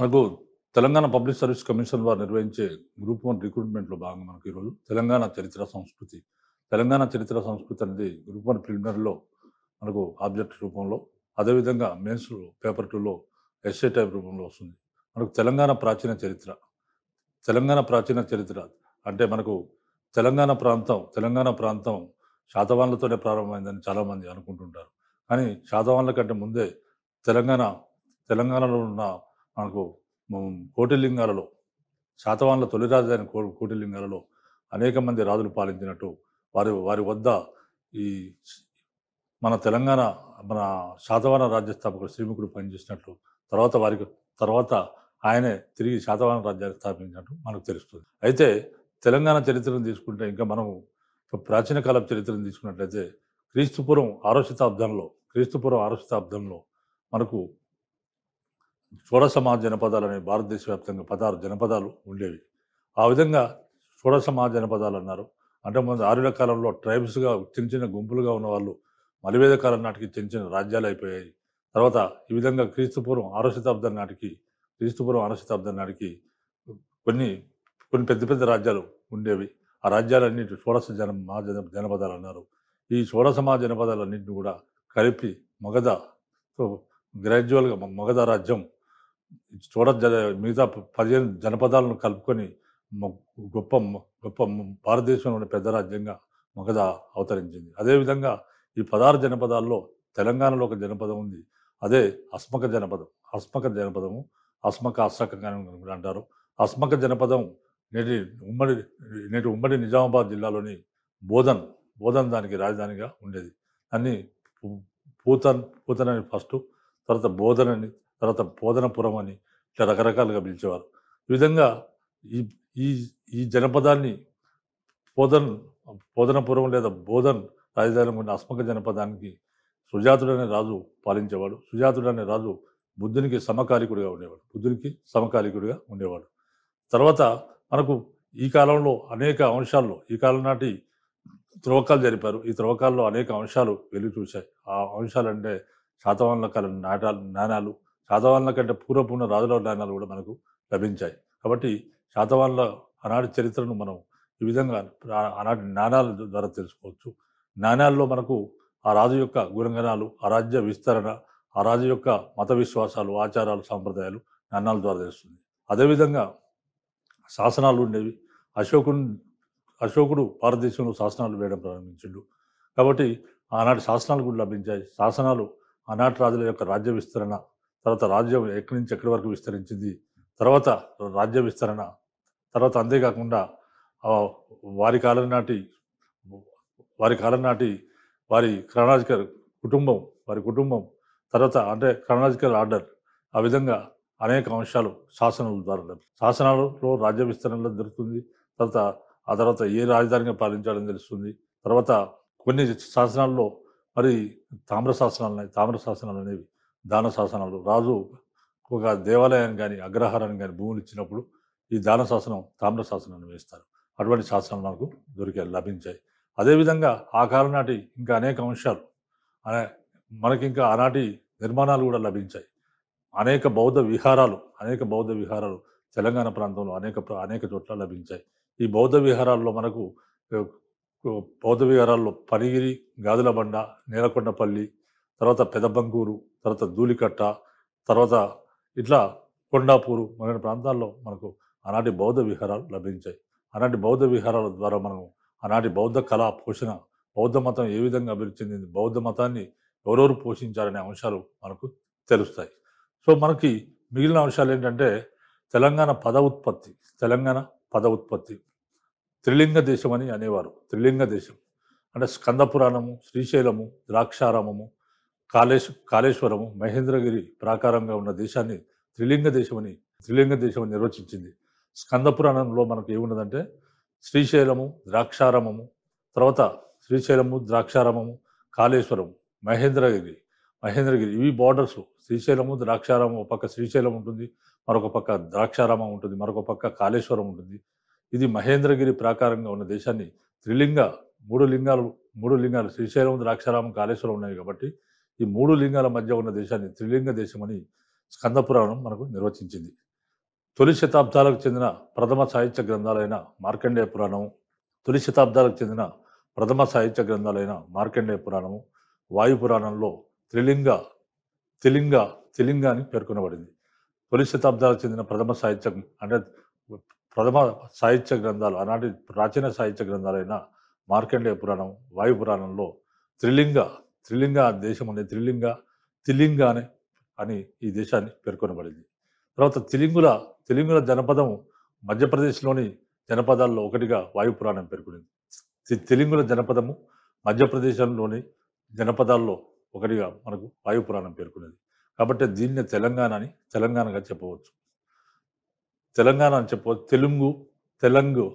మనకు Telangana public service commission వారు నిర్వహించే గ్రూప్ వన్ రిక్రూట్మెంట్లో భాగంగా మనకు ఈరోజు తెలంగాణ చరిత్ర సంస్కృతి తెలంగాణ చరిత్ర సంస్కృతి అనేది గ్రూప్ వన్ ప్రిలిమినరీలో మనకు ఆబ్జెక్ట్ రూపంలో అదేవిధంగా మెయిన్స్ పేపర్ టూలో ఎస్ఏ టైప్ రూపంలో వస్తుంది మనకు తెలంగాణ ప్రాచీన చరిత్ర తెలంగాణ ప్రాచీన చరిత్ర అంటే మనకు తెలంగాణ ప్రాంతం తెలంగాణ ప్రాంతం శాతవాన్లతోనే ప్రారంభమైందని చాలామంది అనుకుంటుంటారు కానీ శాతవాన్ల కంటే ముందే తెలంగాణ తెలంగాణలో ఉన్న మనకు కోటిలింగాలలో శాతవాన్ల తొలి రాజధాని కోటిలింగాలలో అనేక మంది రాజులు పాలించినట్టు వారి వారి వద్ద ఈ మన తెలంగాణ మన శాతవాన రాజ్యస్థాపకుడు శ్రీముఖుడు పనిచేసినట్లు తర్వాత వారికి తర్వాత ఆయనే తిరిగి శాతవాహన రాజ్యాన్ని స్థాపించినట్టు మనకు తెలుస్తుంది అయితే తెలంగాణ చరిత్రను తీసుకుంటే ఇంకా మనము ప్రాచీన కాలం చరిత్రను తీసుకున్నట్లయితే క్రీస్తుపురం ఆరో శతాబ్దంలో క్రీస్తుపురం ఆరో శతాబ్దంలో మనకు షోడసమాజ జనపదాలు అనే భారతదేశ వ్యాప్తంగా పదహారు జనపదాలు ఉండేవి ఆ విధంగా షోడసమాజ జనపదాలు అన్నారు అంటే ముందు ఆరుల కాలంలో ట్రైబ్స్గా చిన్న చిన్న గుంపులుగా ఉన్న వాళ్ళు మలివేద కాలం నాటికి చిన్న చిన్న రాజ్యాలు అయిపోయాయి తర్వాత ఈ విధంగా క్రీస్తుపూర్వం ఆరో శతాబ్దం నాటికి క్రీస్తుపూర్వం ఆరో శతాబ్దం నాటికి కొన్ని కొన్ని పెద్ద పెద్ద రాజ్యాలు ఉండేవి ఆ రాజ్యాలన్నింటి షోడశ జన జన జనపదాలు అన్నారు ఈ షోడశ మహా జనపదాలన్నింటినీ కూడా కలిపి మగధ గ్రాడ్యువల్గా మగధ రాజ్యం చూడ మిగతా పదిహేను జనపదాలను కలుపుకొని గొప్ప గొప్ప భారతదేశంలోని పెద్ద రాజ్యంగా మగధ అవతరించింది అదేవిధంగా ఈ పదహారు జనపదాల్లో తెలంగాణలో ఒక జనపదం ఉంది అదే అస్మక జనపదం అస్మక జనపదము అస్మక అస్మకంగా అంటారు అస్మక జనపదం నేటి ఉమ్మడి నేటి ఉమ్మడి నిజామాబాద్ జిల్లాలోని బోధన్ బోధన్ దానికి రాజధానిగా ఉండేది అన్ని పూతన్ పూతన్ అని ఫస్ట్ తర్వాత బోధన్ అని తర్వాత బోధనపురం అని ఇట్లా రకరకాలుగా పిలిచేవారు ఈ విధంగా ఈ ఈ ఈ జనపదాన్ని బోధన్ బోధనపురం లేదా బోధన్ రాజధాని ఉన్న అస్మక జనపదానికి సుజాతుడనే రాజు పాలించేవాడు సుజాతుడనే రాజు బుద్ధునికి సమకాలికుడిగా ఉండేవాడు బుద్ధునికి సమకాలికుడిగా ఉండేవాడు తర్వాత మనకు ఈ కాలంలో అనేక అంశాల్లో ఈ కాలం నాటి త్రవ్వకాలు జరిపారు ఈ త్రవకాల్లో అనేక అంశాలు వెలుగు చూశాయి ఆ అంశాలంటే శాతవాన్ల కాలం నాటాలు నాణాలు శాతవాహనుల కంటే పూర్వపున్న రాజుల నాణ్యాలు కూడా మనకు లభించాయి కాబట్టి శాతవాహనుల ఆనాటి చరిత్రను మనం ఈ విధంగా ఆనాటి నాణ్యాల ద్వారా తెలుసుకోవచ్చు నాణ్యాల్లో మనకు ఆ రాజు యొక్క గురంగణాలు ఆ రాజ్య విస్తరణ ఆ రాజు యొక్క మత విశ్వాసాలు ఆచారాలు సాంప్రదాయాలు నాణ్యాల ద్వారా తెలుస్తుంది అదేవిధంగా శాసనాలు ఉండేవి అశోకుని అశోకుడు భారతదేశంలో శాసనాలు వేయడం ప్రారంభించిండు కాబట్టి ఆనాటి శాసనాలు కూడా లభించాయి శాసనాలు ఆనాటి రాజుల యొక్క రాజ్య విస్తరణ తర్వాత రాజ్యం ఎక్కడి నుంచి ఎక్కడి వరకు విస్తరించింది తర్వాత రాజ్య విస్తరణ తర్వాత అంతేకాకుండా వారి కాలం నాటి వారి కాలం నాటి వారి క్రణాజికర్ కుటుంబం వారి కుటుంబం తర్వాత అంటే క్రణాజికల్ ఆర్డర్ ఆ విధంగా అనేక అంశాలు శాసనాల ద్వారా శాసనాలలో రాజ్య విస్తరణలో దొరుకుతుంది తర్వాత ఆ తర్వాత ఏ రాజధానిగా పాలించాలని తెలుస్తుంది తర్వాత కొన్ని శాసనాల్లో మరి తామ్ర శాసనాలు తామ్ర శాసనాలు అనేవి దాన శాసనాలు రాజు ఒక దేవాలయాన్ని కానీ అగ్రహారాన్ని కానీ భూములు ఇచ్చినప్పుడు ఈ దాన శాసనం తామ్ర శాసనాన్ని వేస్తారు అటువంటి శాసనం నాకు దొరికే లభించాయి అదేవిధంగా ఆ కాలం నాటి ఇంకా అనేక అంశాలు అనే మనకి ఇంకా ఆనాటి నిర్మాణాలు కూడా లభించాయి అనేక బౌద్ధ విహారాలు అనేక బౌద్ధ విహారాలు తెలంగాణ ప్రాంతంలో అనేక అనేక చోట్ల లభించాయి ఈ బౌద్ధ విహారాల్లో మనకు బౌద్ధ విహారాల్లో పనిగిరి గాదులబండ నేలకొండపల్లి తర్వాత పెదబంగూరు తర్వాత ధూళికట్ట తర్వాత ఇట్లా కొండాపూరు మొదలైన ప్రాంతాల్లో మనకు ఆనాటి బౌద్ధ విహారాలు లభించాయి ఆనాటి బౌద్ధ విహారాల ద్వారా మనం ఆనాటి బౌద్ధ కళా పోషణ బౌద్ధ మతం ఏ విధంగా అభివృద్ధి చెందింది బౌద్ధ మతాన్ని ఎవరెవరు పోషించారనే అంశాలు మనకు తెలుస్తాయి సో మనకి మిగిలిన అంశాలు ఏంటంటే తెలంగాణ పద ఉత్పత్తి తెలంగాణ పద ఉత్పత్తి త్రిలింగ దేశం అని అనేవారు త్రిలింగ దేశం అంటే స్కంద పురాణము శ్రీశైలము ద్రాక్షారామము కాళేశ్ కాళేశ్వరం మహేంద్రగిరి ప్రాకారంగా ఉన్న దేశాన్ని త్రిలింగ దేశమని త్రిలింగ దేశం అని నిర్వచించింది స్కంద పురాణంలో మనకు ఏమున్నదంటే శ్రీశైలము ద్రాక్షారామము తర్వాత శ్రీశైలము ద్రాక్షారామము కాళేశ్వరం మహేంద్రగిరి మహేంద్రగిరి ఇవి బార్డర్స్ శ్రీశైలము ద్రాక్షారామం ఒక పక్క శ్రీశైలం ఉంటుంది మరొక పక్క ద్రాక్షారామం ఉంటుంది మరొక పక్క కాళేశ్వరం ఉంటుంది ఇది మహేంద్రగిరి ప్రాకారంగా ఉన్న దేశాన్ని త్రిలింగ మూడు లింగాలు మూడు లింగాలు శ్రీశైలం ద్రాక్షారామం కాళేశ్వరం ఉన్నాయి కాబట్టి ఈ మూడు లింగాల మధ్య ఉన్న దేశాన్ని త్రిలింగ దేశమని స్కందపురాణం మనకు నిర్వచించింది తొలి శతాబ్దాలకు చెందిన ప్రథమ సాహిత్య గ్రంథాలైన మార్కండేయ పురాణం తొలి శతాబ్దాలకు చెందిన ప్రథమ సాహిత్య గ్రంథాలైన మార్కండేయ పురాణము వాయు పురాణంలో త్రిలింగ త్రిలింగ త్రిలింగ అని పేర్కొనబడింది తొలి శతాబ్దాలకు చెందిన ప్రథమ సాహిత్య అంటే ప్రథమ సాహిత్య గ్రంథాలు ఆనాటి ప్రాచీన సాహిత్య గ్రంథాలైన మార్కండేయ పురాణం వాయు పురాణంలో త్రిలింగ త్రిలింగ దేశం అనే త్రిలింగ తిలింగ అనే అని ఈ దేశాన్ని పేర్కొనబడింది తర్వాత తిలింగుల తిలింగుల జనపదం మధ్యప్రదేశ్లోని జనపదాల్లో ఒకటిగా వాయు పురాణం పేర్కొనింది తెలుగుల జనపదము మధ్యప్రదేశ్లోని జనపదాల్లో ఒకటిగా మనకు వాయు పురాణం పేర్కొనేది కాబట్టి దీన్నే తెలంగాణ అని తెలంగాణగా చెప్పవచ్చు తెలంగాణ అని చెప్పవచ్చు తెలుగు తెలంగు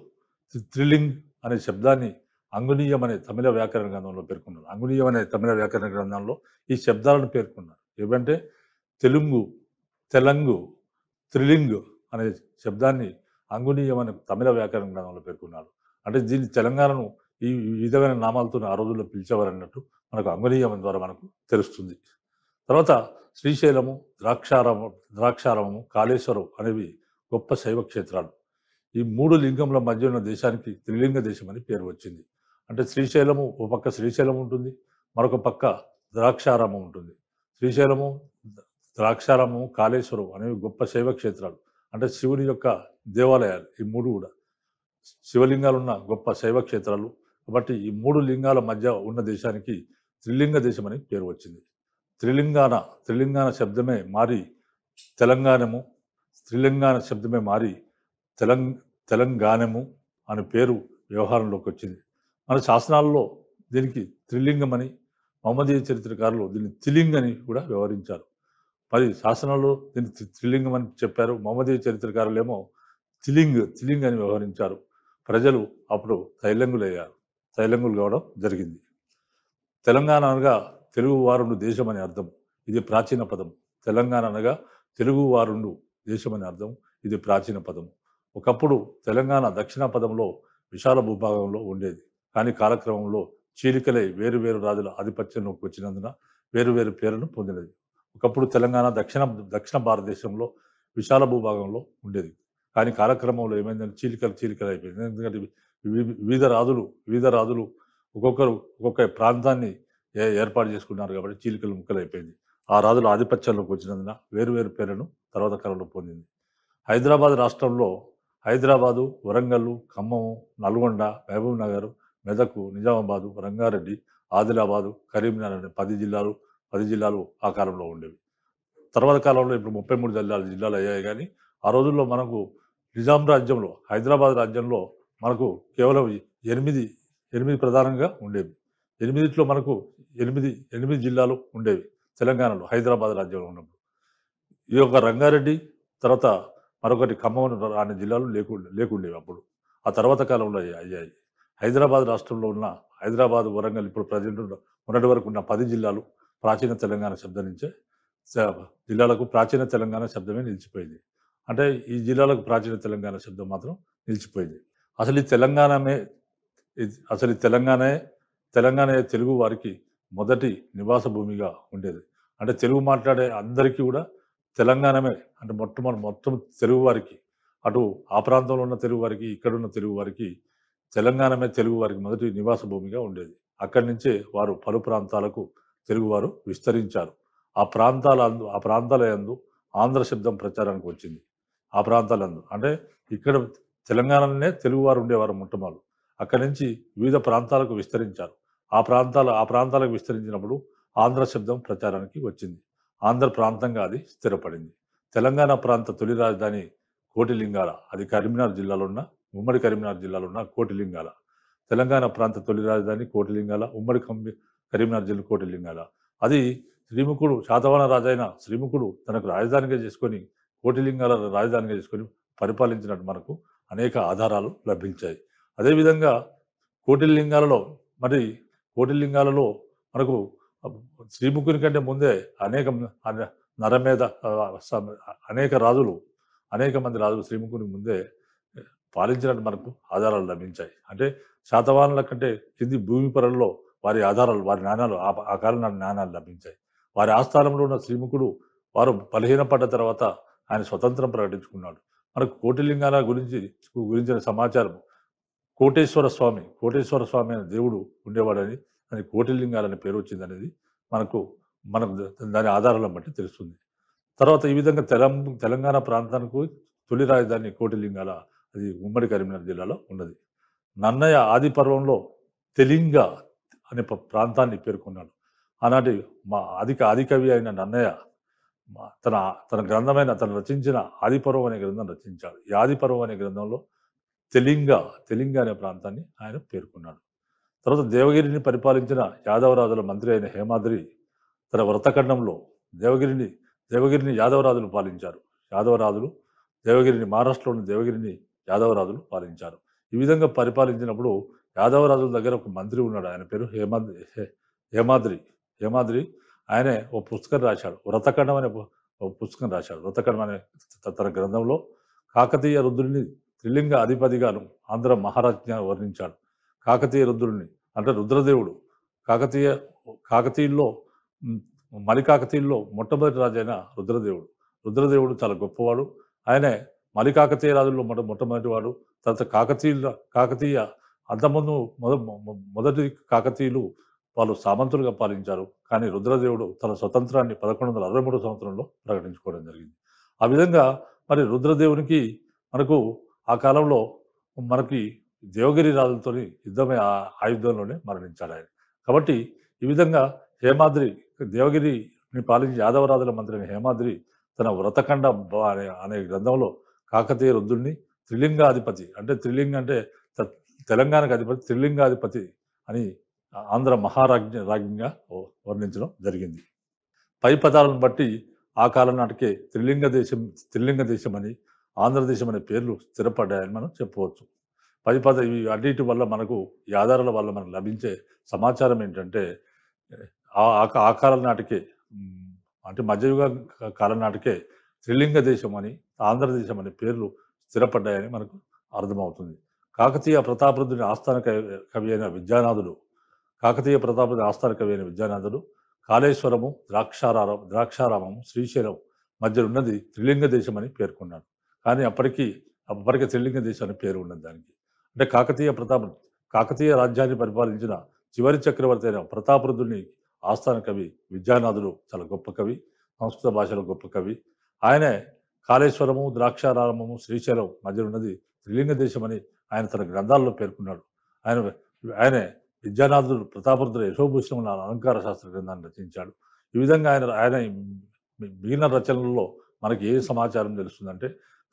త్రిలింగ్ అనే శబ్దాన్ని అంగునీయం అనే తమిళ వ్యాకరణ గ్రంథంలో పేర్కొన్నారు అంగునీయం అనే తమిళ వ్యాకరణ గ్రంథంలో ఈ శబ్దాలను పేర్కొన్నారు ఏమంటే తెలుగు తెలంగు త్రిలింగు అనే శబ్దాన్ని అంగునీయం అనే తమిళ వ్యాకరణ గ్రంథంలో పేర్కొన్నారు అంటే దీన్ని తెలంగాణను ఈ విధమైన నామాలతో ఆ రోజుల్లో పిలిచేవారు అన్నట్టు మనకు అంగునీయం ద్వారా మనకు తెలుస్తుంది తర్వాత శ్రీశైలము ద్రాక్షారామం ద్రాక్షారామము కాళేశ్వరం అనేవి గొప్ప శైవ క్షేత్రాలు ఈ మూడు లింగముల మధ్య ఉన్న దేశానికి త్రిలింగ దేశం అని పేరు వచ్చింది అంటే శ్రీశైలము ఒక పక్క శ్రీశైలం ఉంటుంది మరొక పక్క ద్రాక్షారామం ఉంటుంది శ్రీశైలము ద్రాక్షారామము కాళేశ్వరం అనేవి గొప్ప శైవ క్షేత్రాలు అంటే శివుని యొక్క దేవాలయాలు ఈ మూడు కూడా శివలింగాలు ఉన్న గొప్ప శైవ క్షేత్రాలు కాబట్టి ఈ మూడు లింగాల మధ్య ఉన్న దేశానికి త్రిలింగ దేశం అని పేరు వచ్చింది త్రిలింగాన త్రిలింగాన శబ్దమే మారి తెలంగాణము త్రిలింగాన శబ్దమే మారి తెలంగాణము అనే పేరు వ్యవహారంలోకి వచ్చింది మన శాసనాల్లో దీనికి త్రిలింగమని మహమ్మదీయ చరిత్రకారులు దీన్ని త్రిలింగని కూడా వ్యవహరించారు పది శాసనాల్లో దీన్ని త్రిలింగమని చెప్పారు మహమ్మదీయ చరిత్రకారులు ఏమో త్రిలింగ్ త్రిలింగ్ అని వ్యవహరించారు ప్రజలు అప్పుడు తైలంగులయ్యారు తైలంగులు కావడం జరిగింది తెలంగాణ అనగా తెలుగువారుండు దేశం అని అర్థం ఇది ప్రాచీన పదం తెలంగాణ అనగా తెలుగువారుండు దేశం అని అర్థం ఇది ప్రాచీన పదం ఒకప్పుడు తెలంగాణ దక్షిణ పదంలో విశాల భూభాగంలో ఉండేది కానీ కాలక్రమంలో చీలికలే వేరువేరు రాజుల ఆధిపత్యంలోకి వచ్చినందున వేరువేరు పేర్లను పొందినది ఒకప్పుడు తెలంగాణ దక్షిణ దక్షిణ భారతదేశంలో విశాల భూభాగంలో ఉండేది కానీ కాలక్రమంలో ఏమైందంటే చీలికలు చీలికలు అయిపోయింది ఎందుకంటే వివిధ రాజులు వివిధ రాజులు ఒక్కొక్కరు ఒక్కొక్క ప్రాంతాన్ని ఏర్పాటు చేసుకున్నారు కాబట్టి చీలికలు ముక్కలు అయిపోయింది ఆ రాజుల ఆధిపత్యంలోకి వచ్చినందున వేరువేరు పేర్లను తర్వాత కాలంలో పొందింది హైదరాబాద్ రాష్ట్రంలో హైదరాబాదు వరంగల్ ఖమ్మము నల్గొండ మహబూబ్ నగర్ మెదకు నిజామాబాదు రంగారెడ్డి ఆదిలాబాదు కరీంనగర్ అనే పది జిల్లాలు పది జిల్లాలు ఆ కాలంలో ఉండేవి తర్వాత కాలంలో ఇప్పుడు ముప్పై మూడు జిల్లాలు జిల్లాలు అయ్యాయి కానీ ఆ రోజుల్లో మనకు నిజాం రాజ్యంలో హైదరాబాద్ రాజ్యంలో మనకు కేవలం ఎనిమిది ఎనిమిది ప్రధానంగా ఉండేవి ఎనిమిదిట్లో మనకు ఎనిమిది ఎనిమిది జిల్లాలు ఉండేవి తెలంగాణలో హైదరాబాద్ రాజ్యంలో ఉన్నప్పుడు ఈ యొక్క రంగారెడ్డి తర్వాత మరొకటి ఖమ్మం అనే జిల్లాలు లేకుండా లేకుండేవి అప్పుడు ఆ తర్వాత కాలంలో అయ్యాయి హైదరాబాద్ రాష్ట్రంలో ఉన్న హైదరాబాద్ వరంగల్ ఇప్పుడు ప్రజలు మొన్నటి వరకు ఉన్న పది జిల్లాలు ప్రాచీన తెలంగాణ శబ్దం నుంచే జిల్లాలకు ప్రాచీన తెలంగాణ శబ్దమే నిలిచిపోయింది అంటే ఈ జిల్లాలకు ప్రాచీన తెలంగాణ శబ్దం మాత్రం నిలిచిపోయింది అసలు ఈ తెలంగాణమే అసలు ఈ తెలంగాణే తెలంగాణ తెలుగు వారికి మొదటి నివాస భూమిగా ఉండేది అంటే తెలుగు మాట్లాడే అందరికీ కూడా తెలంగాణమే అంటే మొట్టమొదటి మొత్తం తెలుగు వారికి అటు ఆ ప్రాంతంలో ఉన్న తెలుగు వారికి ఇక్కడున్న తెలుగు వారికి తెలంగాణ మీద తెలుగు వారికి మొదటి నివాస భూమిగా ఉండేది అక్కడి నుంచే వారు పలు ప్రాంతాలకు తెలుగువారు విస్తరించారు ఆ ప్రాంతాల ఆ ప్రాంతాల యందు ఆంధ్ర శబ్దం ప్రచారానికి వచ్చింది ఆ ప్రాంతాలందు అంటే ఇక్కడ తెలంగాణలోనే తెలుగువారు ఉండేవారు ముట్టమాలు అక్కడి నుంచి వివిధ ప్రాంతాలకు విస్తరించారు ఆ ప్రాంతాల ఆ ప్రాంతాలకు విస్తరించినప్పుడు ఆంధ్ర శబ్దం ప్రచారానికి వచ్చింది ఆంధ్ర ప్రాంతంగా అది స్థిరపడింది తెలంగాణ ప్రాంత తొలి రాజధాని కోటిలింగాల అది కరీంనగర్ జిల్లాలో ఉన్న ఉమ్మడి కరీంనగర్ జిల్లాలో ఉన్న కోటిలింగాల తెలంగాణ ప్రాంత తొలి రాజధాని కోటిలింగాల ఉమ్మడి కరీంనగర్ జిల్లా కోటిలింగాల అది శ్రీముఖుడు శాతవాన రాజైన శ్రీముఖుడు తనకు రాజధానిగా చేసుకొని కోటిలింగాల రాజధానిగా చేసుకొని పరిపాలించినట్టు మనకు అనేక ఆధారాలు లభించాయి అదేవిధంగా కోటిలింగాలలో మరి కోటిలింగాలలో మనకు శ్రీముఖుని కంటే ముందే అనేక నరమేధ అనేక రాజులు అనేక మంది రాజులు శ్రీముఖుని ముందే పాలించినట్టు మనకు ఆధారాలు లభించాయి అంటే శాతవాహనుల కంటే కింది భూమి పరంలో వారి ఆధారాలు వారి నాణాలు ఆ కాలం నాణాలు లభించాయి వారి ఆస్థానంలో ఉన్న శ్రీముఖుడు వారు బలహీన పడ్డ తర్వాత ఆయన స్వతంత్రం ప్రకటించుకున్నాడు మనకు కోటిలింగాల గురించి గురించిన సమాచారం కోటేశ్వర స్వామి కోటేశ్వర స్వామి అనే దేవుడు ఉండేవాడని అని కోటిలింగాలనే పేరు వచ్చింది అనేది మనకు మనకు దాని ఆధారాలను బట్టి తెలుస్తుంది తర్వాత ఈ విధంగా తెలం తెలంగాణ ప్రాంతానికి తొలి రాజధాని కోటిలింగాల అది ఉమ్మడి కరీంనగర్ జిల్లాలో ఉన్నది నన్నయ్య ఆదిపర్వంలో తెలింగ అనే ప్రాంతాన్ని పేర్కొన్నాడు ఆనాటి మా అధిక ఆదికవి అయిన నన్నయ్య తన తన గ్రంథమైన తను రచించిన ఆదిపర్వం అనే గ్రంథం రచించాడు ఈ ఆదిపర్వం అనే గ్రంథంలో తెలింగ తెలింగ అనే ప్రాంతాన్ని ఆయన పేర్కొన్నాడు తర్వాత దేవగిరిని పరిపాలించిన యాదవరాజుల మంత్రి అయిన హేమాద్రి తన వ్రతఖండంలో దేవగిరిని దేవగిరిని యాదవరాజులు పాలించారు యాదవరాజులు దేవగిరిని మహారాష్ట్రలోని దేవగిరిని యాదవరాజులు పాలించారు ఈ విధంగా పరిపాలించినప్పుడు యాదవరాజుల దగ్గర ఒక మంత్రి ఉన్నాడు ఆయన పేరు హేమాద్రి హేమాద్రి హేమాద్రి ఆయనే ఓ పుస్తకం రాశాడు వ్రతఖండం అనే పుస్తకం రాశాడు వ్రతఖండం అనే తన గ్రంథంలో కాకతీయ రుద్రుడిని త్రిలింగ అధిపతిగాను ఆంధ్ర మహారాజ్ఞ వర్ణించాడు కాకతీయ రుద్రుడిని అంటే రుద్రదేవుడు కాకతీయ కాకతీయుల్లో మలికాకతీయుల్లో మొట్టమొదటి రాజైన రుద్రదేవుడు రుద్రదేవుడు చాలా గొప్పవాడు ఆయనే మలి కాకతీయ రాజుల్లో మొట్ట మొట్టమొదటి వాడు తర్వాత కాకతీయుల కాకతీయ అంతమందు మొద మొదటి కాకతీయులు వాళ్ళు సామంతులుగా పాలించారు కానీ రుద్రదేవుడు తన స్వతంత్రాన్ని పదకొండు వందల అరవై మూడు సంవత్సరంలో ప్రకటించుకోవడం జరిగింది ఆ విధంగా మరి రుద్రదేవునికి మనకు ఆ కాలంలో మనకి దేవగిరి రాజులతో యుద్ధమే ఆ ఆయుద్ధంలోనే మరణించాడు ఆయన కాబట్టి ఈ విధంగా హేమాద్రి దేవగిరిని పాలించి యాదవరాజుల మంత్రి హేమాద్రి తన వ్రతఖండ అనే గ్రంథంలో కాకతీయ రుద్రుడిని త్రిలింగాధిపతి అంటే త్రిలింగ అంటే తెలంగాణకు అధిపతి త్రిలింగాధిపతి అని ఆంధ్ర మహారాజ్ఞ రాజ్ఞగా వర్ణించడం జరిగింది పై పదాలను బట్టి ఆ కాలం నాటికే త్రిలింగ దేశం త్రిలింగ దేశం అని ఆంధ్రదేశం అనే పేర్లు స్థిరపడ్డాయని మనం చెప్పవచ్చు పై పద ఇవి అన్నిటి వల్ల మనకు ఈ ఆధారాల వల్ల మనకు లభించే సమాచారం ఏంటంటే ఆ కాలం నాటికే అంటే మధ్యయుగ కాలం నాటికే త్రిలింగ దేశం అని ఆంధ్రదేశం అనే పేర్లు స్థిరపడ్డాయని మనకు అర్థమవుతుంది కాకతీయ ప్రతాపరుద్ధుని ఆస్థాన కవి అయిన విద్యానాథుడు కాకతీయ ప్రతాపరుని ఆస్థాన కవి అయిన విద్యానాథుడు కాళేశ్వరము ద్రాక్షారామం ద్రాక్షారామము శ్రీశైలం మధ్య ఉన్నది త్రిలింగ దేశం అని పేర్కొన్నాడు కానీ అప్పటికీ అప్పటికే త్రిలింగ దేశం అని పేరు ఉన్నది దానికి అంటే కాకతీయ ప్రతాప కాకతీయ రాజ్యాన్ని పరిపాలించిన చివరి చక్రవర్తి అయిన ప్రతాపరుద్ధుని ఆస్థాన కవి విద్యానాథుడు చాలా గొప్ప కవి సంస్కృత భాషలో గొప్ప కవి ఆయనే కాళేశ్వరము ద్రాక్షారామము శ్రీశైలం మధ్య ఉన్నది త్రిలింగ దేశమని ఆయన తన గ్రంథాల్లో పేర్కొన్నాడు ఆయన ఆయనే విద్యానాథుడు ప్రతాపరుద్ర యశోభూషణం అలంకార శాస్త్ర గ్రంథాన్ని రచించాడు ఈ విధంగా ఆయన ఆయన మిగిలిన రచనల్లో మనకి ఏ సమాచారం తెలుస్తుందంటే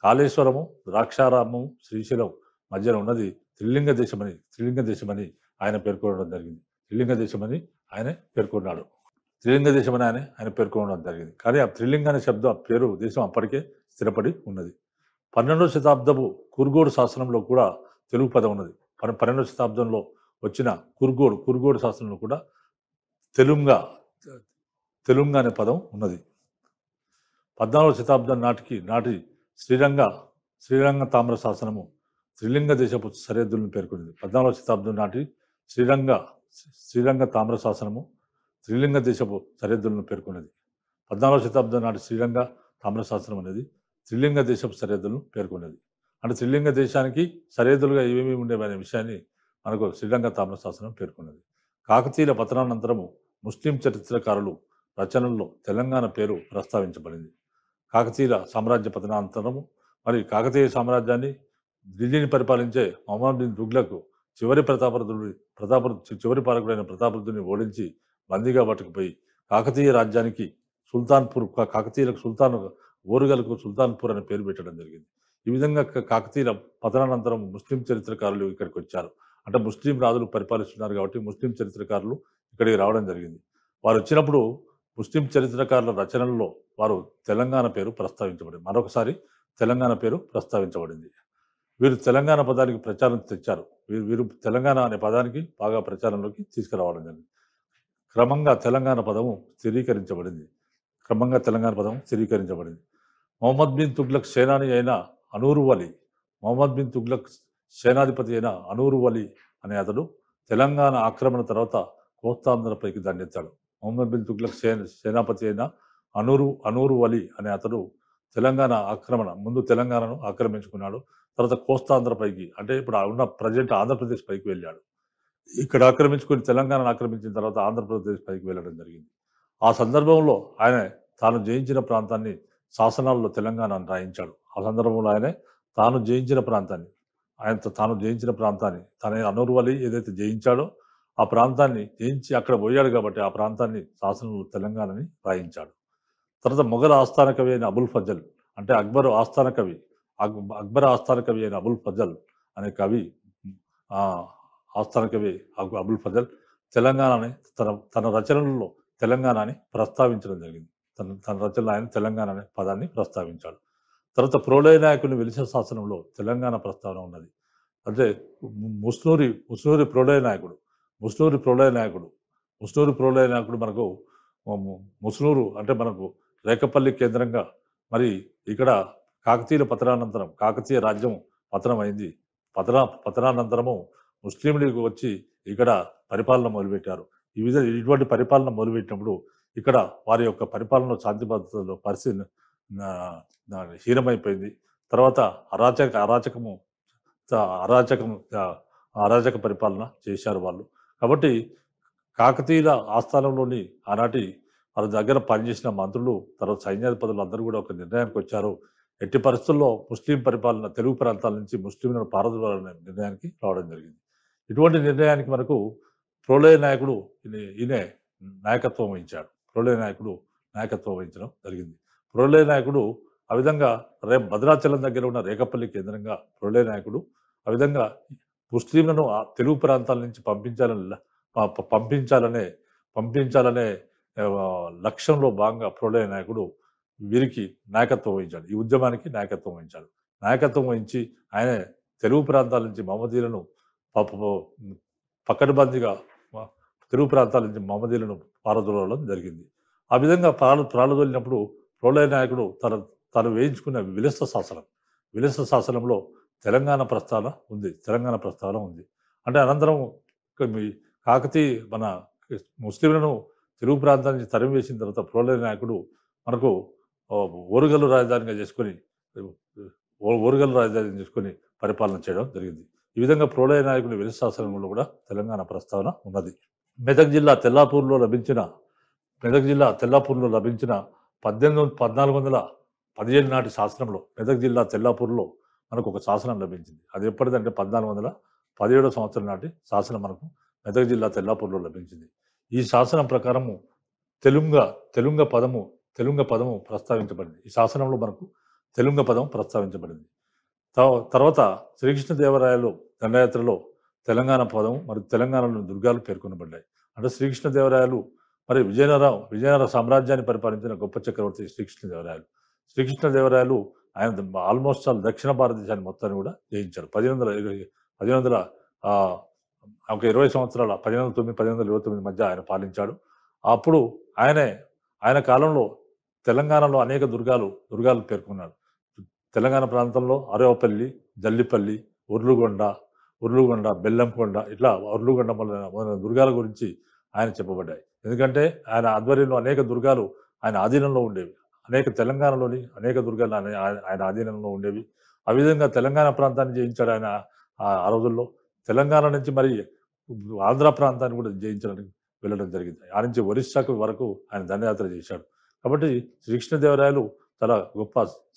కాళేశ్వరము ద్రాక్షారామము శ్రీశైలం మధ్యలో ఉన్నది త్రిలింగ దేశమని త్రిలింగ దేశమని ఆయన పేర్కొనడం జరిగింది త్రిలింగ దేశమని ఆయన పేర్కొన్నాడు త్రిలింగ దేశం అని ఆయన పేర్కొనడం జరిగింది కానీ ఆ త్రిలింగ అనే శబ్దం ఆ పేరు దేశం అప్పటికే స్థిరపడి ఉన్నది పన్నెండవ శతాబ్దపు కుర్గోడు శాసనంలో కూడా తెలుగు పదం ఉన్నది పన్నెండవ శతాబ్దంలో వచ్చిన కుర్గోడు కుర్గోడు శాసనంలో కూడా తెలుంగ తెలుంగ అనే పదం ఉన్నది పద్నాలుగవ శతాబ్దం నాటికి నాటి శ్రీరంగ శ్రీరంగ తామ్ర శాసనము త్రిలింగ దేశపు సరిహద్దులను పేర్కొంది పద్నాలుగవ శతాబ్దం నాటి శ్రీరంగ శ్రీరంగ తామ్ర శాసనము శ్రీలింగ దేశపు సరిహద్దులను పేర్కొన్నది పద్నాలుగో శతాబ్దం నాటి శ్రీలంక తామ్రశాస్త్రం అనేది శ్రీలింగ దేశపు సరిహద్దులను పేర్కొనేది అంటే శ్రీలింగ దేశానికి సరిహద్దులుగా ఏమేమి అనే విషయాన్ని మనకు శ్రీలంక శాస్త్రం పేర్కొన్నది కాకతీయుల పతనానంతరము ముస్లిం చరిత్రకారులు రచనల్లో తెలంగాణ పేరు ప్రస్తావించబడింది కాకతీయుల సామ్రాజ్య పతనానంతరము మరి కాకతీయ సామ్రాజ్యాన్ని ఢిల్లీని పరిపాలించే మొహమ్మద్ బిన్ దుగ్లకు చివరి ప్రతాపరుదుడి ప్రతాపరు చివరి పాలకుడైన ప్రతాపరుదుని ఓడించి బందీగా పట్టుకుపోయి కాకతీయ రాజ్యానికి సుల్తాన్పూర్ కాకతీయులకు సుల్తాన్ ఓరుగలకు సుల్తాన్పూర్ అనే పేరు పెట్టడం జరిగింది ఈ విధంగా కాకతీయుల పతనానంతరం ముస్లిం చరిత్రకారులు ఇక్కడికి వచ్చారు అంటే ముస్లిం రాజులు పరిపాలిస్తున్నారు కాబట్టి ముస్లిం చరిత్రకారులు ఇక్కడికి రావడం జరిగింది వారు వచ్చినప్పుడు ముస్లిం చరిత్రకారుల రచనల్లో వారు తెలంగాణ పేరు ప్రస్తావించబడింది మరొకసారి తెలంగాణ పేరు ప్రస్తావించబడింది వీరు తెలంగాణ పదానికి ప్రచారం తెచ్చారు వీరు వీరు తెలంగాణ అనే పదానికి బాగా ప్రచారంలోకి తీసుకురావడం జరిగింది క్రమంగా తెలంగాణ పదము స్థిరీకరించబడింది క్రమంగా తెలంగాణ పదం స్థిరీకరించబడింది మొహమ్మద్ బిన్ తుగ్లక్ సేనాని అయిన అనూరు వలి మొహమ్మద్ బిన్ తుగ్లక్ సేనాధిపతి అయిన అనూరు వలి అనే అతడు తెలంగాణ ఆక్రమణ తర్వాత కోస్తాంధ్రపైకి దండెత్తాడు మొహమ్మద్ బిన్ తుగ్లక్ సేన సేనాపతి అయిన అనూరు అనూరు వలి అనే అతడు తెలంగాణ ఆక్రమణ ముందు తెలంగాణను ఆక్రమించుకున్నాడు తర్వాత కోస్తాంధ్రపైకి అంటే ఇప్పుడు ఉన్న ప్రజెంట్ ఆంధ్రప్రదేశ్ పైకి వెళ్ళాడు ఇక్కడ ఆక్రమించుకొని తెలంగాణను ఆక్రమించిన తర్వాత ఆంధ్రప్రదేశ్ పైకి వెళ్ళడం జరిగింది ఆ సందర్భంలో ఆయన తాను జయించిన ప్రాంతాన్ని శాసనాల్లో తెలంగాణ రాయించాడు ఆ సందర్భంలో ఆయనే తాను జయించిన ప్రాంతాన్ని ఆయన తాను జయించిన ప్రాంతాన్ని తన అనూర్వలి ఏదైతే జయించాడో ఆ ప్రాంతాన్ని జయించి అక్కడ పోయాడు కాబట్టి ఆ ప్రాంతాన్ని శాసనంలో తెలంగాణని రాయించాడు తర్వాత మొఘల్ ఆస్థాన కవి అయిన అబుల్ ఫజల్ అంటే అక్బర్ ఆస్థాన కవి అక్బర్ ఆస్థాన కవి అయిన అబుల్ ఫజల్ అనే కవి ఆస్థాన కవి అబుల్ ఫజల్ తెలంగాణని తన తన రచనలలో తెలంగాణని ప్రస్తావించడం జరిగింది తన తన రచనలో ఆయన తెలంగాణ అనే పదాన్ని ప్రస్తావించాడు తర్వాత ప్రోలయ నాయకుని వెలిసిన శాసనంలో తెలంగాణ ప్రస్తావన ఉన్నది అంటే ముస్నూరి ముస్నూరి ప్రోలయ నాయకుడు ముస్నూరి ప్రోలయ నాయకుడు ముస్నూరి ప్రోలయ నాయకుడు మనకు ముస్నూరు అంటే మనకు రేకపల్లి కేంద్రంగా మరి ఇక్కడ కాకతీయుల పతనానంతరం కాకతీయ రాజ్యం పతనం అయింది పతన పతనానంతరము ముస్లిం లీగ్ వచ్చి ఇక్కడ పరిపాలన మొదలుపెట్టారు ఈ విధంగా ఇటువంటి పరిపాలన మొదలుపెట్టినప్పుడు ఇక్కడ వారి యొక్క పరిపాలన శాంతి భద్రతలో పరిస్థితి హీనమైపోయింది తర్వాత అరాచక అరాచకము అరాచకం అరాచక పరిపాలన చేశారు వాళ్ళు కాబట్టి కాకతీయుల ఆస్థానంలోని ఆనాటి వాళ్ళ దగ్గర పనిచేసిన మంత్రులు తర్వాత సైన్యాధిపతులు అందరూ కూడా ఒక నిర్ణయానికి వచ్చారు ఎట్టి పరిస్థితుల్లో ముస్లిం పరిపాలన తెలుగు ప్రాంతాల నుంచి ముస్లింలను పారదోలాలనే నిర్ణయానికి రావడం జరిగింది ఇటువంటి నిర్ణయానికి మనకు ప్రళయ నాయకుడు ఈయనే నాయకత్వం వహించాడు ప్రళయ నాయకుడు నాయకత్వం వహించడం జరిగింది ప్రళయ నాయకుడు ఆ విధంగా రేపు భద్రాచలం దగ్గర ఉన్న రేఖపల్లి కేంద్రంగా ప్రళయ నాయకుడు ఆ విధంగా ముస్లింలను తెలుగు ప్రాంతాల నుంచి పంపించాలని పంపించాలనే పంపించాలనే లక్ష్యంలో భాగంగా ప్రళయ నాయకుడు వీరికి నాయకత్వం వహించాడు ఈ ఉద్యమానికి నాయకత్వం వహించాడు నాయకత్వం వహించి ఆయన తెలుగు ప్రాంతాల నుంచి మమతీలను పాపము పక్కడబందిగా తెలుగు ప్రాంతాల నుంచి మమదీలను పారదోలడం జరిగింది ఆ విధంగా ప్రాణు ప్రాణదోలినప్పుడు ప్రోలయ నాయకుడు తన తను వేయించుకున్న విలస శాసనం విలస శాసనంలో తెలంగాణ ప్రస్థానం ఉంది తెలంగాణ ప్రస్థానం ఉంది అంటే అనంతరం కాకతీ మన ముస్లింలను తెలుగు ప్రాంతానికి తరిమి వేసిన తర్వాత ప్రోలయ నాయకుడు మనకు ఓరుగల్లు రాజధానిగా చేసుకొని ఓరుగల్లు రాజధానిగా చేసుకొని పరిపాలన చేయడం జరిగింది ఈ విధంగా ప్రోడయ నాయకుని వెలిశాసనంలో కూడా తెలంగాణ ప్రస్తావన ఉన్నది మెదక్ జిల్లా తెల్లాపూర్లో లభించిన మెదక్ జిల్లా తెల్లాపూర్లో లభించిన పద్దెనిమిది పద్నాలుగు వందల పదిహేను నాటి శాసనంలో మెదక్ జిల్లా తెల్లాపూర్లో మనకు ఒక శాసనం లభించింది అది ఎప్పటిదంటే పద్నాలుగు వందల పదిహేడో సంవత్సరం నాటి శాసనం మనకు మెదక్ జిల్లా తెల్లాపూర్లో లభించింది ఈ శాసనం ప్రకారము తెలుంగ తెలుంగ పదము తెలుంగ పదము ప్రస్తావించబడింది ఈ శాసనంలో మనకు తెలుంగ పదం ప్రస్తావించబడింది తర్వాత శ్రీకృష్ణదేవరాయలు దండయాత్రలో తెలంగాణ పదం మరి తెలంగాణలో దుర్గాలు పేర్కొనబడ్డాయి అంటే శ్రీకృష్ణదేవరాయలు మరి విజయనగరం విజయనగర సామ్రాజ్యాన్ని పరిపాలించిన గొప్ప చక్రవర్తి శ్రీకృష్ణదేవరాయలు శ్రీకృష్ణదేవరాయలు ఆయన ఆల్మోస్ట్ ఆల్ దక్షిణ భారతదేశాన్ని మొత్తాన్ని కూడా జయించారు పదిహేను వందల పదిహేను వందల ఒక ఇరవై సంవత్సరాల పదిహేను వందల తొమ్మిది పదిహేను వందల ఇరవై తొమ్మిది మధ్య ఆయన పాలించాడు అప్పుడు ఆయనే ఆయన కాలంలో తెలంగాణలో అనేక దుర్గాలు దుర్గాలు పేర్కొన్నాడు తెలంగాణ ప్రాంతంలో అరవపల్లి జల్లిపల్లి ఉర్లుగొండ ఉర్లుగొండ బెల్లంకొండ ఇట్లా ఉర్లుగొండ మొదలైన దుర్గాల గురించి ఆయన చెప్పబడ్డాయి ఎందుకంటే ఆయన ఆధ్వర్యంలో అనేక దుర్గాలు ఆయన ఆధీనంలో ఉండేవి అనేక తెలంగాణలోని అనేక దుర్గాలు ఆయన ఆధీనంలో ఉండేవి ఆ విధంగా తెలంగాణ ప్రాంతాన్ని జయించాడు ఆయన ఆ రోజుల్లో తెలంగాణ నుంచి మరి ఆంధ్ర ప్రాంతాన్ని కూడా జయించడానికి వెళ్ళడం జరిగింది ఆ నుంచి ఒరిస్సాకు వరకు ఆయన దండయాత్ర చేశాడు కాబట్టి శ్రీకృష్ణదేవరాయలు చాలా గొప్ప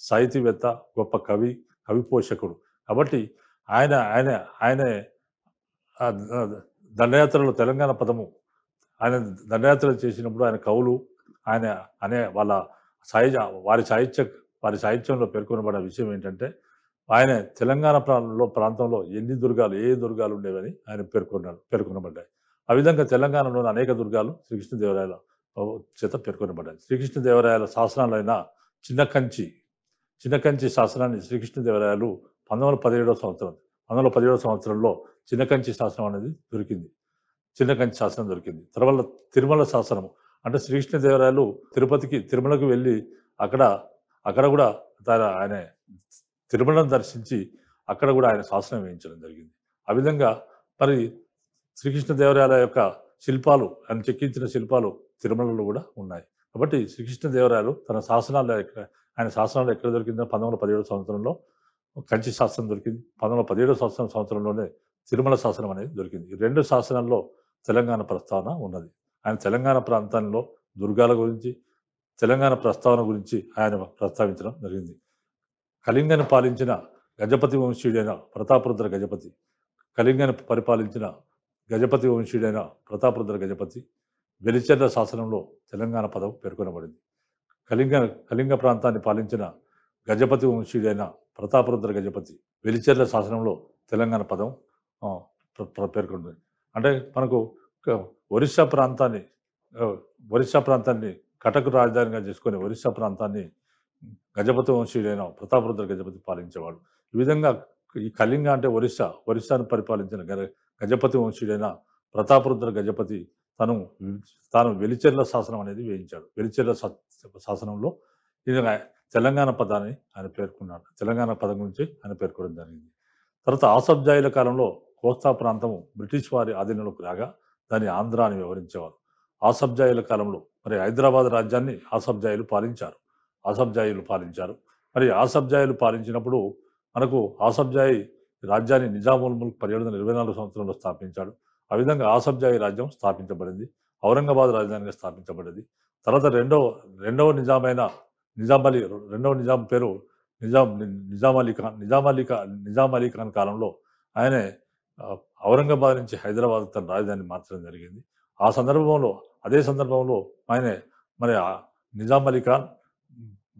సాహితీవేత్త గొప్ప కవి కవి పోషకుడు కాబట్టి ఆయన ఆయన ఆయన దండయాత్రలో తెలంగాణ పదము ఆయన దండయాత్ర చేసినప్పుడు ఆయన కవులు ఆయన అనే వాళ్ళ సాహిత్య వారి సాహిత్య వారి సాహిత్యంలో పేర్కొనబడిన విషయం ఏంటంటే ఆయన తెలంగాణ ప్రాంతంలో ప్రాంతంలో ఎన్ని దుర్గాలు ఏ దుర్గాలు ఉండేవని ఆయన పేర్కొన్నాడు పేర్కొనబడ్డాయి ఆ విధంగా తెలంగాణలోని అనేక దుర్గాలు శ్రీకృష్ణదేవరాయల చేత పేర్కొనబడ్డాయి శ్రీకృష్ణదేవరాయల శాసనాలైన చిన్న చిన్న చిన్నకంచి శాసనాన్ని శ్రీకృష్ణదేవరాయలు పంతొమ్మిది వందల పదిహేడవ సంవత్సరం పంతొమ్మిది వందల పదిహేడవ సంవత్సరంలో చిన్న కంచి శాసనం అనేది దొరికింది చిన్నకంచి శాసనం దొరికింది తర్వాత తిరుమల శాసనం అంటే శ్రీకృష్ణదేవరాయలు తిరుపతికి తిరుమలకు వెళ్ళి అక్కడ అక్కడ కూడా తన ఆయన తిరుమలను దర్శించి అక్కడ కూడా ఆయన శాసనం వేయించడం జరిగింది ఆ విధంగా మరి శ్రీకృష్ణదేవరాయల యొక్క శిల్పాలు ఆయన చెక్కించిన శిల్పాలు తిరుమలలో కూడా ఉన్నాయి కాబట్టి శ్రీకృష్ణదేవరాయలు తన శాసనాల్లో ఆయన శాసనాలు ఎక్కడ దొరికిందో పంతొమ్మిది వందల పదిహేడు సంవత్సరంలో కంచి శాసనం దొరికింది పంతొమ్మిది వందల పదిహేడు సంవత్సరం సంవత్సరంలోనే తిరుమల శాసనం అనేది దొరికింది ఈ రెండు శాసనాల్లో తెలంగాణ ప్రస్తావన ఉన్నది ఆయన తెలంగాణ ప్రాంతంలో దుర్గాల గురించి తెలంగాణ ప్రస్తావన గురించి ఆయన ప్రస్తావించడం జరిగింది కళింగను పాలించిన గజపతి వంశీయుడైన ప్రతాపరుద్ర గజపతి కళింగను పరిపాలించిన గజపతి వంశీయుడైన ప్రతాపరుద్ర గజపతి వెలిచంద్ర శాసనంలో తెలంగాణ పదం పేర్కొనబడింది కళింగ కళింగ ప్రాంతాన్ని పాలించిన గజపతి వంశీయుడైన ప్రతాపరుద్ర గజపతి వెలిచర్ల శాసనంలో తెలంగాణ పదం పేర్కొంటుంది అంటే మనకు ఒరిస్సా ప్రాంతాన్ని ఒరిస్సా ప్రాంతాన్ని కటకు రాజధానిగా చేసుకుని ఒరిస్సా ప్రాంతాన్ని గజపతి వంశీయుడైన ప్రతాపరుద్ర గజపతి పాలించేవాడు ఈ విధంగా ఈ కళింగ అంటే ఒరిస్సా ఒరిస్సాను పరిపాలించిన గజపతి వంశీయుడైన ప్రతాపరుద్ర గజపతి తను తాను వెలిచెర్ల శాసనం అనేది వేయించాడు వెలిచెర్ల శాసనంలో ఇది తెలంగాణ పదాన్ని ఆయన పేర్కొన్నాడు తెలంగాణ పదం గురించి ఆయన పేర్కొనడం జరిగింది తర్వాత ఆసబ్జాయుల కాలంలో కోస్తా ప్రాంతము బ్రిటిష్ వారి ఆధీనంలోకి రాగా దాన్ని ఆంధ్ర అని వివరించేవారు ఆసబ్జాయుల కాలంలో మరి హైదరాబాద్ రాజ్యాన్ని ఆసబ్జాయులు పాలించారు ఆసబ్జాయులు పాలించారు మరి ఆసబ్జాయులు పాలించినప్పుడు మనకు ఆసబ్జాయి రాజ్యాన్ని నిజాముల్ ముల్క్ పర్యటన ఇరవై నాలుగు సంవత్సరంలో స్థాపించాడు ఆ విధంగా ఆసబ్జాయి రాజ్యం స్థాపించబడింది ఔరంగాబాద్ రాజధానిగా స్థాపించబడింది తర్వాత రెండవ రెండవ నిజామైన నిజాం అలీ రెండవ నిజాం పేరు నిజాం నిజాం అలీ ఖాన్ నిజాం అలీ ఖాన్ నిజాం అలీ ఖాన్ కాలంలో ఆయనే ఔరంగాబాద్ నుంచి హైదరాబాద్ తన రాజధాని మార్చడం జరిగింది ఆ సందర్భంలో అదే సందర్భంలో ఆయనే మరి నిజాం అలీ ఖాన్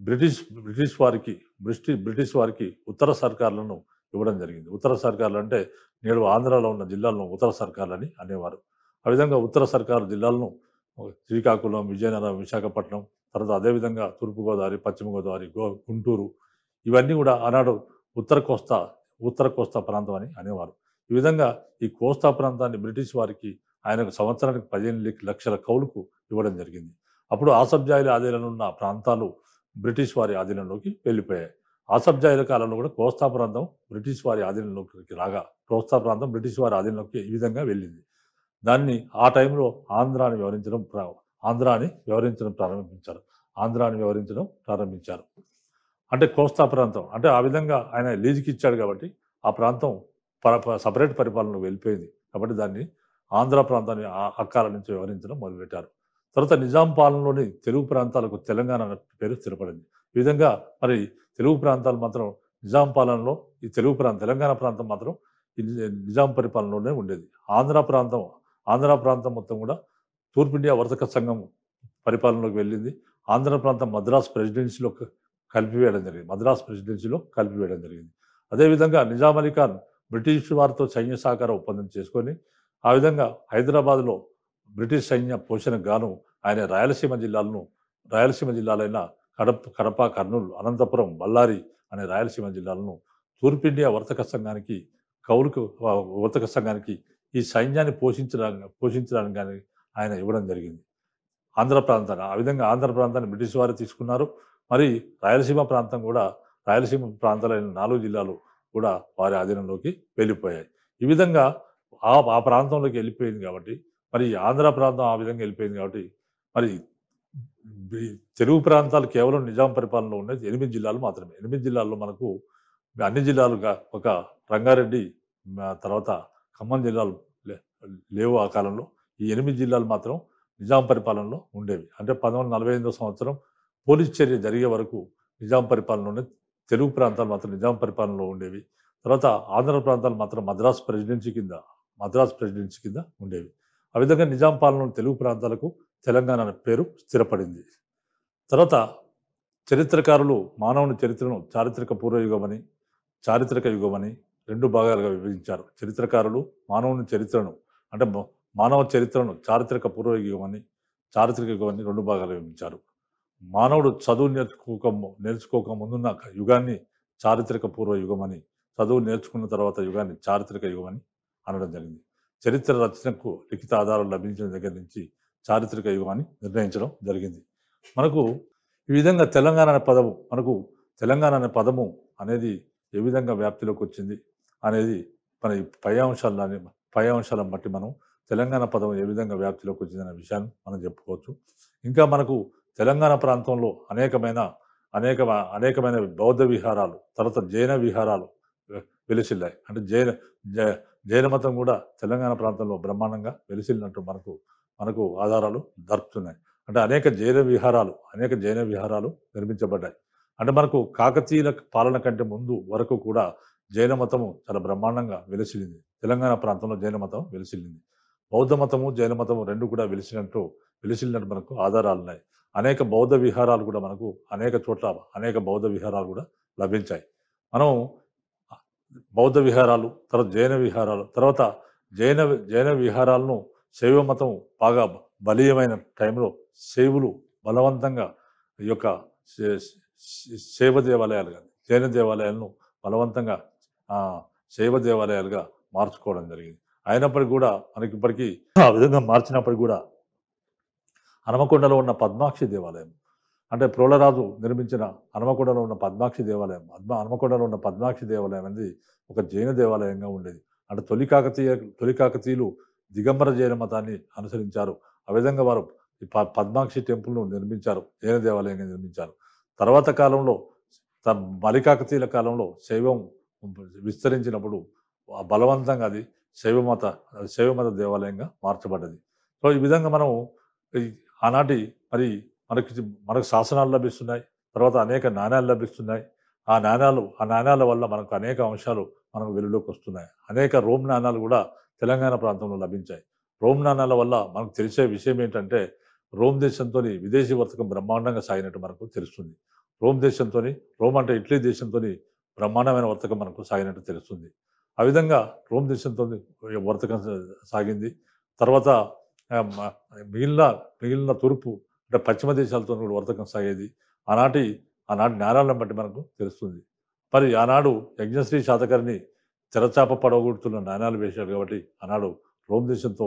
బ్రిటిష్ బ్రిటిష్ వారికి బ్రిటిష్ బ్రిటిష్ వారికి ఉత్తర సర్కారులను ఇవ్వడం జరిగింది ఉత్తర సర్కార్లు అంటే నేడు ఆంధ్రాలో ఉన్న జిల్లాలను ఉత్తర సర్కార్లని అనేవారు ఆ విధంగా ఉత్తర సర్కారు జిల్లాలను శ్రీకాకుళం విజయనగరం విశాఖపట్నం తర్వాత అదేవిధంగా తూర్పుగోదావరి పశ్చిమ గోదావరి గో గుంటూరు ఇవన్నీ కూడా ఆనాడు ఉత్తర కోస్తా ఉత్తర కోస్తా ప్రాంతం అని అనేవారు ఈ విధంగా ఈ కోస్తా ప్రాంతాన్ని బ్రిటిష్ వారికి ఆయన సంవత్సరానికి పదిహేను లక్షల కౌలుకు ఇవ్వడం జరిగింది అప్పుడు ఆసబ్జాయిల ఆధీనంలో ఉన్న ప్రాంతాలు బ్రిటిష్ వారి ఆధీనంలోకి వెళ్ళిపోయాయి అసబ్జాయుల కాలంలో కూడా కోస్తా ప్రాంతం బ్రిటిష్ వారి ఆధీనంలోకి రాగా కోస్తా ప్రాంతం బ్రిటిష్ వారి ఆధీనంలోకి ఈ విధంగా వెళ్ళింది దాన్ని ఆ టైంలో ఆంధ్రాని వ్యవహరించడం ఆంధ్రాని వ్యవహరించడం ప్రారంభించారు ఆంధ్రాని వ్యవహరించడం ప్రారంభించారు అంటే కోస్తా ప్రాంతం అంటే ఆ విధంగా ఆయన లీజుకి ఇచ్చాడు కాబట్టి ఆ ప్రాంతం సపరేట్ పరిపాలనకు వెళ్ళిపోయింది కాబట్టి దాన్ని ఆంధ్ర ప్రాంతాన్ని అక్కాల నుంచి వ్యవహరించడం మొదలుపెట్టారు తర్వాత నిజాం పాలనలోని తెలుగు ప్రాంతాలకు తెలంగాణ పేరు స్థిరపడింది ఈ విధంగా మరి తెలుగు ప్రాంతాలు మాత్రం నిజాం పాలనలో ఈ తెలుగు ప్రాంతం తెలంగాణ ప్రాంతం మాత్రం నిజాం పరిపాలనలోనే ఉండేది ఆంధ్ర ప్రాంతం ఆంధ్ర ప్రాంతం మొత్తం కూడా తూర్పు ఇండియా వర్తక సంఘం పరిపాలనలోకి వెళ్ళింది ఆంధ్ర ప్రాంతం మద్రాస్ ప్రెసిడెన్సీలో కలిపివేయడం జరిగింది మద్రాస్ ప్రెసిడెన్సీలో కలిపివేయడం జరిగింది అదేవిధంగా నిజాం అలీ ఖాన్ బ్రిటిష్ వారితో సైన్య సహకార ఒప్పందం చేసుకొని ఆ విధంగా హైదరాబాద్లో బ్రిటిష్ సైన్య పోషణకు గాను ఆయన రాయలసీమ జిల్లాలను రాయలసీమ జిల్లాలైన కడప కడప కర్నూలు అనంతపురం బళ్ళారి అనే రాయలసీమ జిల్లాలను తూర్పు ఇండియా వర్తక సంఘానికి కౌలుకు వర్తక సంఘానికి ఈ సైన్యాన్ని పోషించడానికి పోషించడానికి కానీ ఆయన ఇవ్వడం జరిగింది ఆంధ్ర ప్రాంతాన్ని ఆ విధంగా ఆంధ్ర ప్రాంతాన్ని బ్రిటిష్ వారు తీసుకున్నారు మరి రాయలసీమ ప్రాంతం కూడా రాయలసీమ ప్రాంతాలైన నాలుగు జిల్లాలు కూడా వారి ఆధీనంలోకి వెళ్ళిపోయాయి ఈ విధంగా ఆ ప్రాంతంలోకి వెళ్ళిపోయింది కాబట్టి మరి ఆంధ్ర ప్రాంతం ఆ విధంగా వెళ్ళిపోయింది కాబట్టి మరి తెలుగు ప్రాంతాలు కేవలం నిజాం పరిపాలనలో ఉన్నది ఎనిమిది జిల్లాలు మాత్రమే ఎనిమిది జిల్లాల్లో మనకు అన్ని జిల్లాలుగా ఒక రంగారెడ్డి తర్వాత ఖమ్మం జిల్లాలు లేవు ఆ కాలంలో ఈ ఎనిమిది జిల్లాలు మాత్రం నిజాం పరిపాలనలో ఉండేవి అంటే పంతొమ్మిది నలభై ఎనిమిదో సంవత్సరం పోలీస్ చర్య జరిగే వరకు నిజాం పరిపాలనలోనే తెలుగు ప్రాంతాలు మాత్రం నిజాం పరిపాలనలో ఉండేవి తర్వాత ఆంధ్ర ప్రాంతాలు మాత్రం మద్రాసు ప్రెసిడెన్సీ కింద మద్రాసు ప్రెసిడెన్సీ కింద ఉండేవి ఆ విధంగా నిజాం పాలనలో తెలుగు ప్రాంతాలకు తెలంగాణ పేరు స్థిరపడింది తర్వాత చరిత్రకారులు మానవుని చరిత్రను చారిత్రక పూర్వయుగమని చారిత్రక యుగమని రెండు భాగాలుగా విభజించారు చరిత్రకారులు మానవుని చరిత్రను అంటే మానవ చరిత్రను చారిత్రక పూర్వయుగమని చారిత్రక యుగమని రెండు భాగాలుగా విభజించారు మానవుడు చదువు నేర్చుకోక నేర్చుకోక ముందున్న యుగాన్ని చారిత్రక పూర్వయుగమని చదువు నేర్చుకున్న తర్వాత యుగాన్ని చారిత్రక యుగమని అనడం జరిగింది చరిత్ర రచనకు లిఖిత ఆధారాలు లభించిన దగ్గర నుంచి చారిత్రక యుగాన్ని నిర్ణయించడం జరిగింది మనకు ఈ విధంగా తెలంగాణ అనే పదము మనకు తెలంగాణ అనే పదము అనేది ఏ విధంగా వ్యాప్తిలోకి వచ్చింది అనేది మన పై అంశాలని పై అంశాలను బట్టి మనం తెలంగాణ పదం ఏ విధంగా వ్యాప్తిలోకి వచ్చింది అనే విషయాన్ని మనం చెప్పుకోవచ్చు ఇంకా మనకు తెలంగాణ ప్రాంతంలో అనేకమైన అనేక అనేకమైన బౌద్ధ విహారాలు తర్వాత జైన విహారాలు వెలిసిల్లాయి అంటే జైన జైన మతం కూడా తెలంగాణ ప్రాంతంలో బ్రహ్మాండంగా వెలిసిల్లినట్టు మనకు మనకు ఆధారాలు దర్పుతున్నాయి అంటే అనేక జైన విహారాలు అనేక జైన విహారాలు నిర్మించబడ్డాయి అంటే మనకు కాకతీయుల పాలన కంటే ముందు వరకు కూడా జైన మతము చాలా బ్రహ్మాండంగా వెలిసిలింది తెలంగాణ ప్రాంతంలో జైన మతం వెలిసిలింది బౌద్ధ మతము జైన మతము రెండు కూడా వెలిసినట్టు వెలిసిలినట్టు మనకు ఆధారాలు ఉన్నాయి అనేక బౌద్ధ విహారాలు కూడా మనకు అనేక చోట్ల అనేక బౌద్ధ విహారాలు కూడా లభించాయి మనం బౌద్ధ విహారాలు తర్వాత జైన విహారాలు తర్వాత జైన జైన విహారాలను శైవ మతం బాగా బలీయమైన టైంలో శైవులు బలవంతంగా ఈ యొక్క శైవ దేవాలయాలు కానీ జైన దేవాలయాలను బలవంతంగా శైవ దేవాలయాలుగా మార్చుకోవడం జరిగింది అయినప్పటికీ కూడా మనకి ఇప్పటికీ ఆ విధంగా మార్చినప్పటికీ కూడా హనుమకొండలో ఉన్న పద్మాక్షి దేవాలయం అంటే ప్రోలరాజు నిర్మించిన హనుమకొండలో ఉన్న పద్మాక్షి దేవాలయం పద్మ హనుమకొండలో ఉన్న పద్మాక్షి దేవాలయం అనేది ఒక జైన దేవాలయంగా ఉండేది అంటే తొలి కాకతీయ తొలి కాకతీయులు దిగంబర జైన మతాన్ని అనుసరించారు ఆ విధంగా వారు ఈ పద్మాక్షి టెంపుల్ను నిర్మించారు జైన దేవాలయంగా నిర్మించారు తర్వాత కాలంలో మలికాకతీయుల కాలంలో శైవం విస్తరించినప్పుడు బలవంతంగా అది శైవమత శైవమత దేవాలయంగా మార్చబడ్డది సో ఈ విధంగా మనం ఆనాటి మరి మనకి మనకు శాసనాలు లభిస్తున్నాయి తర్వాత అనేక నాణ్యాలు లభిస్తున్నాయి ఆ నాణ్యాలు ఆ నాణ్యాల వల్ల మనకు అనేక అంశాలు మనకు వెలుగులోకి వస్తున్నాయి అనేక రోమ్ నాణ్యాలు కూడా తెలంగాణ ప్రాంతంలో లభించాయి రోమ్ నాణాల వల్ల మనకు తెలిసే విషయం ఏంటంటే రోమ్ దేశంతో విదేశీ వర్తకం బ్రహ్మాండంగా సాగినట్టు మనకు తెలుస్తుంది రోమ్ దేశంతో రోమ్ అంటే ఇటలీ దేశంతో బ్రహ్మాండమైన వర్తకం మనకు సాగినట్టు తెలుస్తుంది ఆ విధంగా రోమ్ దేశంతో వర్తకం సాగింది తర్వాత మిగిలిన మిగిలిన తూర్పు అంటే పశ్చిమ దేశాలతో కూడా వర్తకం సాగేది ఆనాటి ఆనాటి నేరాలను బట్టి మనకు తెలుస్తుంది మరి ఆనాడు యజ్ఞశ్రీ శాతకర్ణి చెరచాప పడగొడుతున్న నాణ్యాలు వేశాడు కాబట్టి ఆనాడు రోమ్ దేశంతో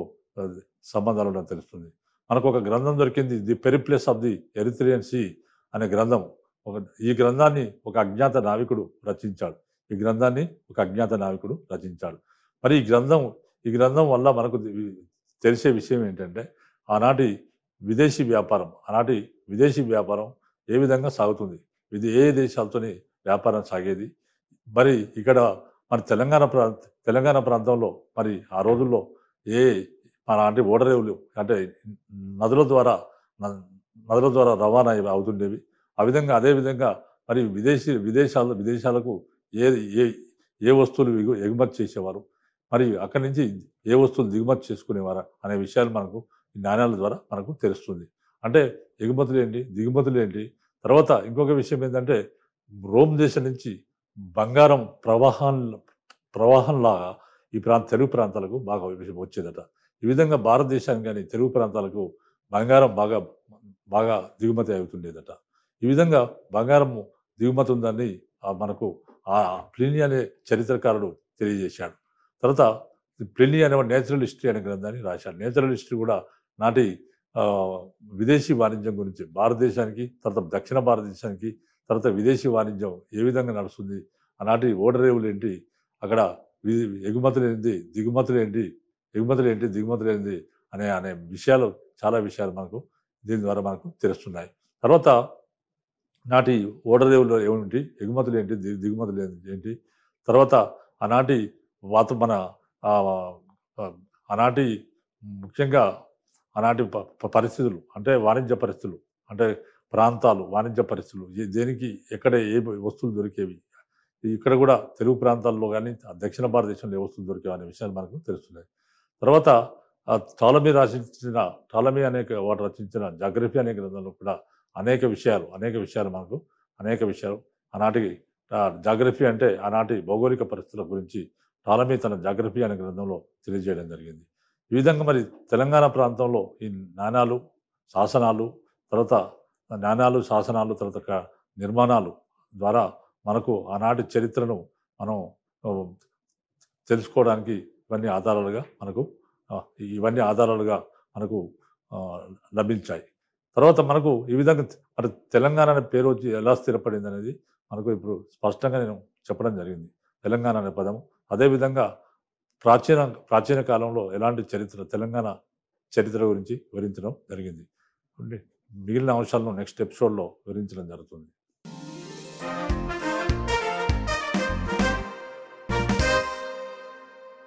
సంబంధాలు ఉండడం తెలుస్తుంది మనకు ఒక గ్రంథం దొరికింది the Periplus of the Erythraean Sea అనే గ్రంథం ఒక ఈ గ్రంథాన్ని ఒక అజ్ఞాత నావికుడు రచించాడు ఈ గ్రంథాన్ని ఒక అజ్ఞాత నావికుడు రచించాడు మరి ఈ గ్రంథం ఈ గ్రంథం వల్ల మనకు తెలిసే విషయం ఏంటంటే ఆనాటి విదేశీ వ్యాపారం ఆనాటి విదేశీ వ్యాపారం ఏ విధంగా సాగుతుంది ఇది ఏ దేశాలతోని వ్యాపారం సాగేది మరి ఇక్కడ మరి తెలంగాణ ప్రా తెలంగాణ ప్రాంతంలో మరి ఆ రోజుల్లో ఏ మన అంటే ఓడరేవులు అంటే నదుల ద్వారా నదుల ద్వారా రవాణా అవుతుండేవి ఆ విధంగా అదేవిధంగా మరి విదేశీ విదేశాల విదేశాలకు ఏ ఏ ఏ వస్తువులు ఎగుమతి చేసేవారు మరి అక్కడి నుంచి ఏ వస్తువులు దిగుమతి చేసుకునేవారా అనే విషయాలు మనకు నాణ్యాల ద్వారా మనకు తెలుస్తుంది అంటే ఎగుమతులు ఏంటి దిగుమతులు ఏంటి తర్వాత ఇంకొక విషయం ఏంటంటే రోమ్ దేశం నుంచి బంగారం ప్రవాహం ప్రవాహంలాగా ఈ ప్రాంత తెలుగు ప్రాంతాలకు బాగా వచ్చేదట ఈ విధంగా భారతదేశానికి కానీ తెలుగు ప్రాంతాలకు బంగారం బాగా బాగా దిగుమతి అవుతుండేదట ఈ విధంగా బంగారం దిగుమతి ఉందని మనకు ఆ ప్లిని అనే చరిత్రకారుడు తెలియజేశాడు తర్వాత ప్లిని అనే నేచురల్ హిస్టరీ అనే గ్రంథాన్ని రాశాడు నేచురల్ హిస్టరీ కూడా నాటి విదేశీ వాణిజ్యం గురించి భారతదేశానికి తర్వాత దక్షిణ భారతదేశానికి తర్వాత విదేశీ వాణిజ్యం ఏ విధంగా నడుస్తుంది ఆనాటి ఓడరేవులు ఏంటి అక్కడ ఎగుమతులు ఏంటి దిగుమతులు ఏంటి ఎగుమతులు ఏంటి దిగుమతులు ఏంటి అనే అనే విషయాలు చాలా విషయాలు మనకు దీని ద్వారా మనకు తెలుస్తున్నాయి తర్వాత నాటి ఓడరేవులు ఏమిటి ఎగుమతులు ఏంటి దిగుమతులు ఏంటి తర్వాత ఆనాటి వాత మన ఆనాటి ముఖ్యంగా ఆనాటి పరిస్థితులు అంటే వాణిజ్య పరిస్థితులు అంటే ప్రాంతాలు వాణిజ్య పరిస్థితులు దేనికి ఎక్కడ ఏ వస్తువులు దొరికేవి ఇక్కడ కూడా తెలుగు ప్రాంతాల్లో కానీ దక్షిణ భారతదేశంలో ఏ వస్తువులు దొరికేవి అనే విషయాలు మనకు తెలుస్తున్నాయి తర్వాత టాలమీ రచించిన టాలమీ అనేక వాడు రచించిన జాగ్రఫీ అనే గ్రంథంలో కూడా అనేక విషయాలు అనేక విషయాలు మనకు అనేక విషయాలు ఆనాటి జాగ్రఫీ అంటే ఆనాటి భౌగోళిక పరిస్థితుల గురించి టాలమీ తన జాగ్రఫీ అనే గ్రంథంలో తెలియజేయడం జరిగింది ఈ విధంగా మరి తెలంగాణ ప్రాంతంలో ఈ నాణాలు శాసనాలు తర్వాత నాణాలు శాసనాలు తర్వాత నిర్మాణాలు ద్వారా మనకు ఆనాటి చరిత్రను మనం తెలుసుకోవడానికి ఇవన్నీ ఆధారాలుగా మనకు ఇవన్నీ ఆధారాలుగా మనకు లభించాయి తర్వాత మనకు ఈ విధంగా మరి తెలంగాణ అనే పేరు వచ్చి ఎలా స్థిరపడింది అనేది మనకు ఇప్పుడు స్పష్టంగా నేను చెప్పడం జరిగింది తెలంగాణ అనే పదము అదేవిధంగా ప్రాచీన ప్రాచీన కాలంలో ఎలాంటి చరిత్ర తెలంగాణ చరిత్ర గురించి వివరించడం జరిగింది మిగిలిన అంశాలను నెక్స్ట్ ఎపిసోడ్లో వివరించడం జరుగుతుంది